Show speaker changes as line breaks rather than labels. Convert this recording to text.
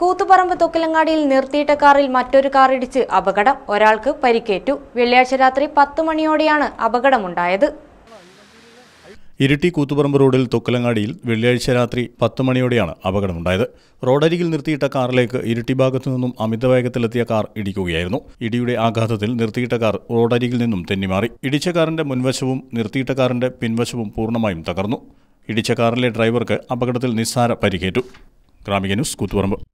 കൂത്തുപറമ്പ് തൊക്കിലങ്ങാടിയിൽ നിർത്തിയിട്ട കാറിൽ മറ്റൊരു കാറിടിച്ച് അപകടം ഒരാൾക്ക് പരിക്കേറ്റു വെള്ളിയാഴ്ച രാത്രി പത്ത് മണിയോടെയാണ് അപകടമുണ്ടായത്
ഇരിട്ടി കൂത്തുപറമ്പ് റോഡിൽ തൊക്കലങ്ങാടിയിൽ വെള്ളിയാഴ്ച രാത്രി പത്ത് മണിയോടെയാണ് അപകടമുണ്ടായത് റോഡരികിൽ നിർത്തിയിട്ട കാറിലേക്ക് ഇരിട്ടി ഭാഗത്തു നിന്നും കാർ ഇടിക്കുകയായിരുന്നു ഇടിയുടെ ആഘാതത്തിൽ നിർത്തിയിട്ട കാർ റോഡരികിൽ നിന്നും തെന്നിമാറി ഇടിച്ച കാറിന്റെ മുൻവശവും നിർത്തിയിട്ട കാറിന്റെ പിൻവശവും പൂർണ്ണമായും തകർന്നു ഇടിച്ച കാറിലെ ഡ്രൈവർക്ക് അപകടത്തിൽ നിസ്സാര പരിക്കേറ്റു ഗ്രാമിക ന്യൂസ് കൂത്തുപറമ്പ്